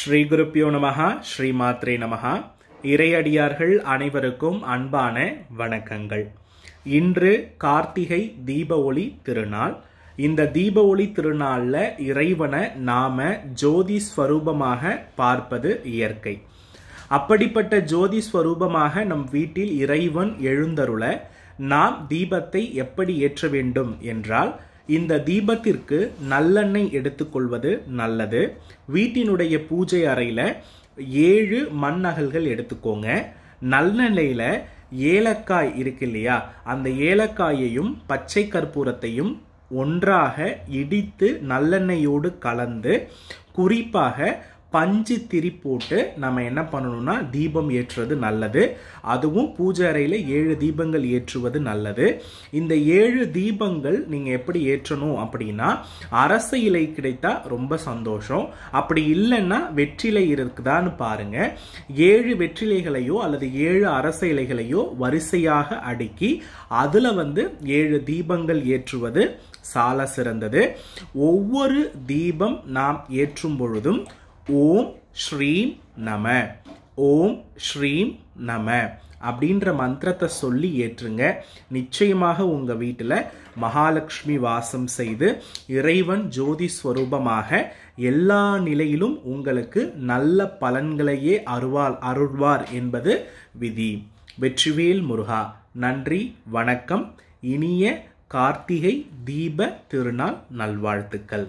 ஸ்ரீ குருப்பியோ நமகா ஸ்ரீ மாத்ரே நமகா இறையடியார்கள் அனைவருக்கும் அன்பான வணக்கங்கள் இன்று கார்த்திகை தீப ஒளி திருநாள் இந்த தீப ஒளி திருநாளில் இறைவனை நாம ஜோதி ஸ்வரூபமாக பார்ப்பது இயற்கை அப்படிப்பட்ட ஜோதி ஸ்வரூபமாக நம் வீட்டில் இறைவன் எழுந்தருள நாம் தீபத்தை எப்படி ஏற்ற வேண்டும் என்றால் இந்த தீபத்திற்கு நல்லெண்ணெய் எடுத்துக்கொள்வது நல்லது வீட்டினுடைய பூஜை அறையில் ஏழு மண் அகல்கள் எடுத்துக்கோங்க நல்லெண்ணெயில் ஏலக்காய் இருக்கு இல்லையா அந்த ஏலக்காயையும் பச்சை கற்பூரத்தையும் ஒன்றாக இடித்து நல்லெண்ணெயோடு கலந்து குறிப்பாக பஞ்சு திரி போட்டு நம்ம என்ன பண்ணணும்னா தீபம் ஏற்றுவது நல்லது அதுவும் பூஜை அறையில் ஏழு தீபங்கள் ஏற்றுவது நல்லது இந்த ஏழு தீபங்கள் நீங்கள் எப்படி ஏற்றணும் அப்படின்னா அரசு இலை கிடைத்தா ரொம்ப சந்தோஷம் அப்படி இல்லைன்னா வெற்றிலை இருக்குதான்னு பாருங்க ஏழு வெற்றிலைகளையோ அல்லது ஏழு அரச இலைகளையோ வரிசையாக அடுக்கி அதில் வந்து ஏழு தீபங்கள் ஏற்றுவது சால சிறந்தது ஒவ்வொரு தீபம் நாம் ஏற்றும் பொழுதும் ஓம் ஸ்ரீம் நம ஓம் ஸ்ரீம் நம அப்படின்ற மந்திரத்தை சொல்லி ஏற்றுங்க நிச்சயமாக உங்கள் வீட்டில் மகாலட்சுமி வாசம் செய்து இறைவன் ஜோதி ஸ்வரூபமாக எல்லா நிலையிலும் உங்களுக்கு நல்ல பலன்களையே அருவாள் அருள்வார் என்பது விதி வெற்றிவேல் முருகா நன்றி வணக்கம் இனிய கார்த்திகை தீப திருநாள் நல்வாழ்த்துக்கள்